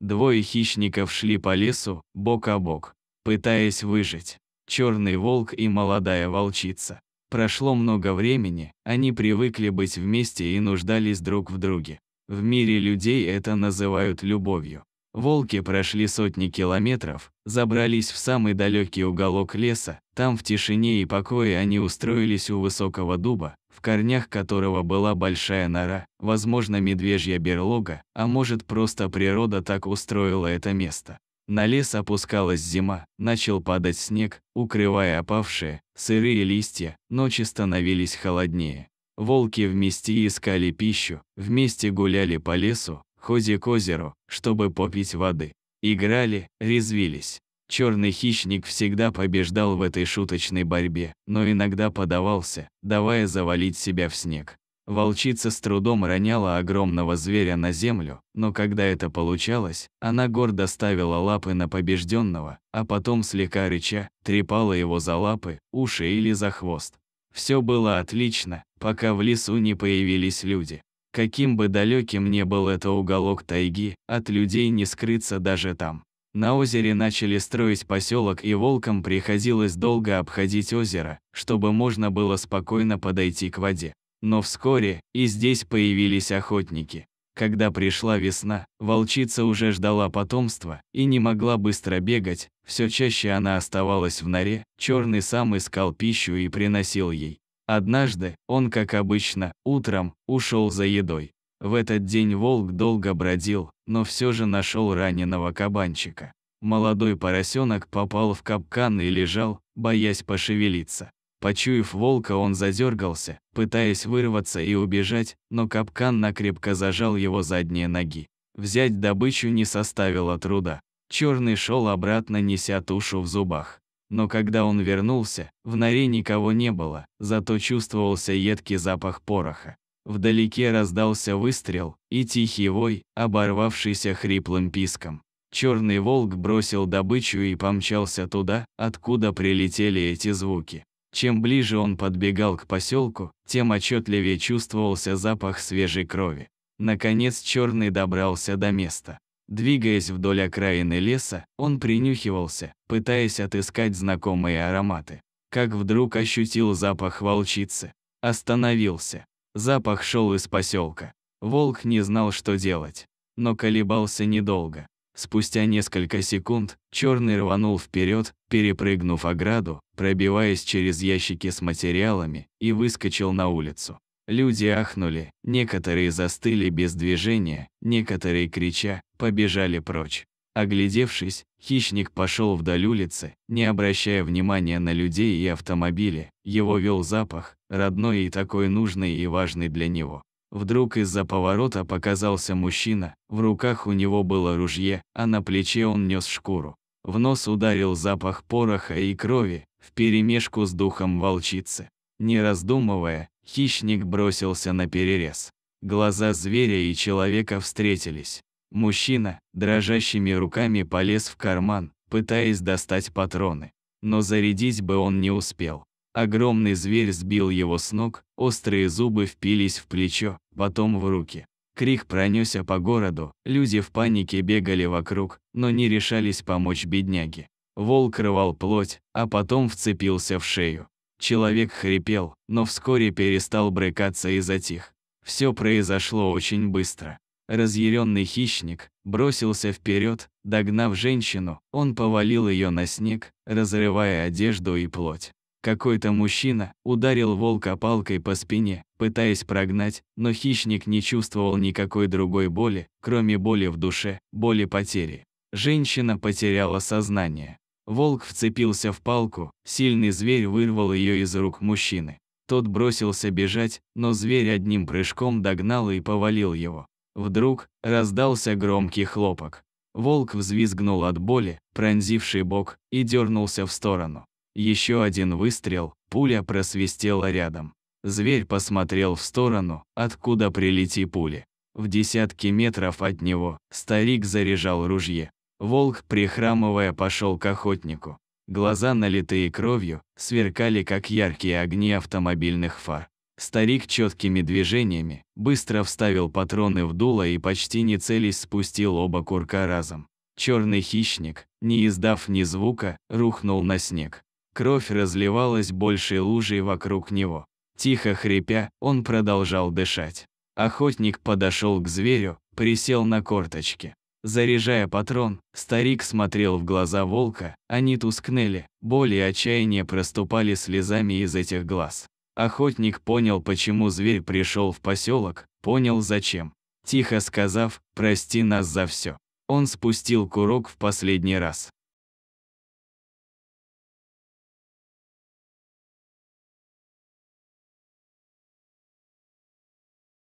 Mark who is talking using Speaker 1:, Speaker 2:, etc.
Speaker 1: Двое хищников шли по лесу, бок о бок, пытаясь выжить. Черный волк и молодая волчица. Прошло много времени, они привыкли быть вместе и нуждались друг в друге. В мире людей это называют любовью. Волки прошли сотни километров, забрались в самый далекий уголок леса, там в тишине и покое они устроились у высокого дуба, в корнях которого была большая нора, возможно медвежья берлога, а может просто природа так устроила это место. На лес опускалась зима, начал падать снег, укрывая опавшие, сырые листья, ночи становились холоднее. Волки вместе искали пищу, вместе гуляли по лесу, хози к озеру, чтобы попить воды. Играли, резвились. Черный хищник всегда побеждал в этой шуточной борьбе, но иногда подавался, давая завалить себя в снег. Волчица с трудом роняла огромного зверя на землю, но когда это получалось, она гордо ставила лапы на побежденного, а потом слегка рыча, трепала его за лапы, уши или за хвост. Все было отлично, пока в лесу не появились люди. Каким бы далеким ни был это уголок тайги, от людей не скрыться даже там. На озере начали строить поселок, и волкам приходилось долго обходить озеро, чтобы можно было спокойно подойти к воде. Но вскоре и здесь появились охотники. Когда пришла весна, волчица уже ждала потомства и не могла быстро бегать, все чаще она оставалась в норе, черный сам искал пищу и приносил ей. Однажды, он, как обычно, утром, ушел за едой. В этот день волк долго бродил, но все же нашел раненого кабанчика. Молодой поросенок попал в капкан и лежал, боясь пошевелиться. Почуяв волка, он задергался, пытаясь вырваться и убежать, но капкан накрепко зажал его задние ноги. Взять добычу не составило труда. Черный шел обратно, неся тушу в зубах. Но когда он вернулся, в норе никого не было, зато чувствовался едкий запах пороха. Вдалеке раздался выстрел и тихий вой, оборвавшийся хриплым писком. Черный волк бросил добычу и помчался туда, откуда прилетели эти звуки. Чем ближе он подбегал к поселку, тем отчетливее чувствовался запах свежей крови. Наконец черный добрался до места. Двигаясь вдоль окраины леса, он принюхивался, пытаясь отыскать знакомые ароматы. Как вдруг ощутил запах волчицы. Остановился. Запах шел из поселка. Волк не знал, что делать, но колебался недолго. Спустя несколько секунд черный рванул вперед, перепрыгнув ограду, пробиваясь через ящики с материалами, и выскочил на улицу. Люди ахнули, некоторые застыли без движения, некоторые, крича, побежали прочь. Оглядевшись, хищник пошел вдоль улицы, не обращая внимания на людей и автомобили. Его вел запах, родной и такой нужный и важный для него. Вдруг из-за поворота показался мужчина, в руках у него было ружье, а на плече он нес шкуру. В нос ударил запах пороха и крови, вперемешку с духом волчицы. Не раздумывая, хищник бросился на перерез. Глаза зверя и человека встретились. Мужчина дрожащими руками полез в карман, пытаясь достать патроны. Но зарядить бы он не успел. Огромный зверь сбил его с ног, острые зубы впились в плечо, потом в руки. Крик пронесся по городу, люди в панике бегали вокруг, но не решались помочь бедняге. Волк рвал плоть, а потом вцепился в шею. Человек хрипел, но вскоре перестал брыкаться и затих. Все произошло очень быстро. Разъяренный хищник бросился вперед, догнав женщину, он повалил ее на снег, разрывая одежду и плоть. Какой-то мужчина ударил волка палкой по спине, пытаясь прогнать, но хищник не чувствовал никакой другой боли, кроме боли в душе, боли потери. Женщина потеряла сознание. Волк вцепился в палку, сильный зверь вырвал ее из рук мужчины. Тот бросился бежать, но зверь одним прыжком догнал и повалил его. Вдруг раздался громкий хлопок. Волк взвизгнул от боли, пронзивший бок, и дернулся в сторону. Еще один выстрел, пуля просвистела рядом. Зверь посмотрел в сторону, откуда прилети пули. В десятке метров от него старик заряжал ружье. Волк, прихрамывая, пошел к охотнику. Глаза, налитые кровью, сверкали как яркие огни автомобильных фар. Старик четкими движениями быстро вставил патроны в дуло и почти не целясь спустил оба курка разом. Черный хищник, не издав ни звука, рухнул на снег. Кровь разливалась большей лужей вокруг него. Тихо хрипя, он продолжал дышать. Охотник подошел к зверю, присел на корточки. Заряжая патрон, старик смотрел в глаза волка, они тускнели, боли и отчаяние проступали слезами из этих глаз. Охотник понял, почему зверь пришел в поселок, понял зачем. Тихо сказав «Прости нас за все», он спустил курок в последний раз.